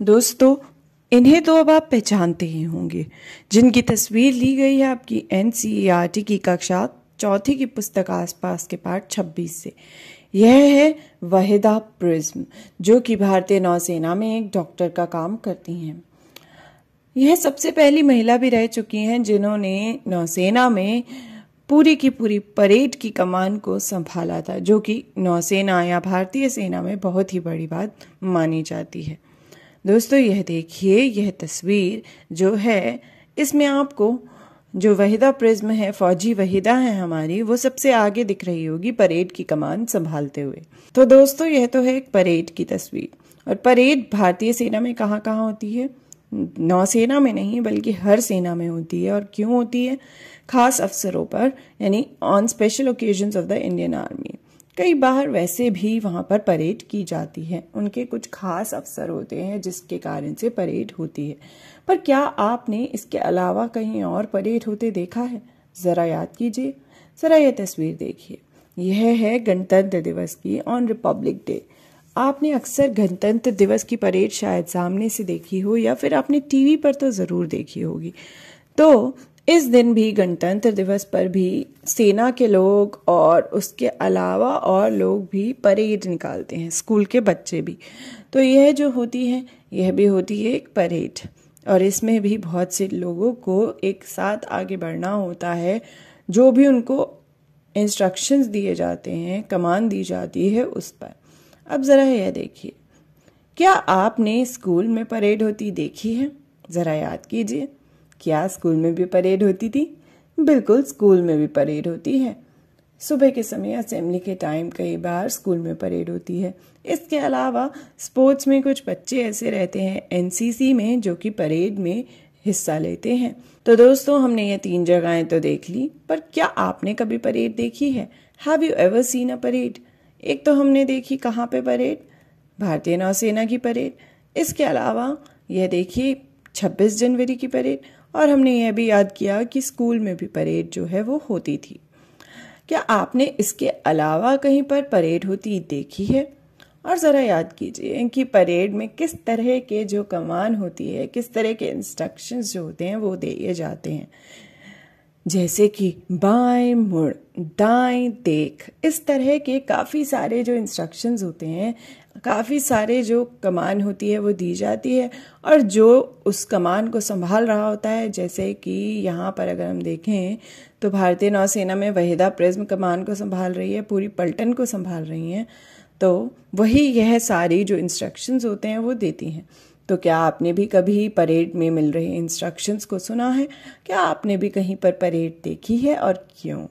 दोस्तों इन्हें तो अब आप पहचानते ही होंगे जिनकी तस्वीर ली गई है आपकी एन e की कक्षा चौथी की पुस्तक आसपास के पाठ 26 से यह है वहिदा प्रिज्म जो कि भारतीय नौसेना में एक डॉक्टर का काम करती हैं यह सबसे पहली महिला भी रह चुकी हैं जिन्होंने नौसेना में पूरी की पूरी परेड की कमान को संभाला था जो कि नौसेना या भारतीय सेना में बहुत ही बड़ी बात मानी जाती है दोस्तों यह देखिए यह तस्वीर जो है इसमें आपको जो वहीदा प्रिज्म है फौजी वहीदा है हमारी वो सबसे आगे दिख रही होगी परेड की कमान संभालते हुए तो दोस्तों यह तो है एक परेड की तस्वीर और परेड भारतीय सेना में कहाँ कहाँ होती है नौसेना में नहीं बल्कि हर सेना में होती है और क्यों होती है खास अवसरों पर यानी on special occasions of the Indian army कई बार वैसे भी वहाँ पर परेड की जाती है उनके कुछ खास अवसर होते हैं जिसके कारण से परेड होती है पर क्या आपने इसके अलावा कहीं और परेड होते देखा है ज़रा याद कीजिए ज़रा यह तस्वीर देखिए यह है गणतंत्र दिवस की ऑन रिपब्लिक डे आपने अक्सर गणतंत्र दिवस की परेड शायद सामने से देखी हो या फिर आपने टीवी पर तो ज़रूर देखी होगी तो इस दिन भी गणतंत्र दिवस पर भी सेना के लोग और उसके अलावा और लोग भी परेड निकालते हैं स्कूल के बच्चे भी तो यह जो होती है यह भी होती है एक परेड और इसमें भी बहुत से लोगों को एक साथ आगे बढ़ना होता है जो भी उनको इंस्ट्रक्शंस दिए जाते हैं कमान दी जाती है उस पर अब ज़रा यह देखिए क्या आपने स्कूल में परेड होती देखी है ज़रा याद कीजिए क्या स्कूल में भी परेड होती थी बिल्कुल स्कूल में भी परेड होती है सुबह के समय असेंबली के टाइम कई बार स्कूल में परेड होती है इसके अलावा स्पोर्ट्स में कुछ बच्चे ऐसे रहते हैं एनसीसी में जो कि परेड में हिस्सा लेते हैं तो दोस्तों हमने ये तीन जगहें तो देख ली पर क्या आपने कभी परेड देखी है have you ever seen a parade एक तो हमने देखी कहाँ पे परेड भारतीय नौसेना की परेड इसके अलावा यह देखी 26 जनवरी की परेड और हमने यह भी याद किया कि स्कूल में भी परेड जो है वो होती थी क्या आपने इसके अलावा कहीं पर परेड होती देखी है और ज़रा याद कीजिए कि परेड में किस तरह के जो कमान होती है किस तरह के इंस्ट्रक्शंस जो होते हैं वो दिए जाते हैं जैसे कि बाएं मुड़ दाएं देख इस तरह के काफ़ी सारे जो इंस्ट्रक्शंस होते हैं काफ़ी सारे जो कमान होती है वो दी जाती है और जो उस कमान को संभाल रहा होता है जैसे कि यहाँ पर अगर हम देखें तो भारतीय नौसेना में वहीदा प्रिज्म कमान को संभाल रही है पूरी पलटन को संभाल रही हैं तो वही यह सारी जो इंस्ट्रक्शंस होते हैं वो देती हैं तो क्या आपने भी कभी परेड में मिल रहे इंस्ट्रक्शंस को सुना है क्या आपने भी कहीं पर परेड देखी है और क्यों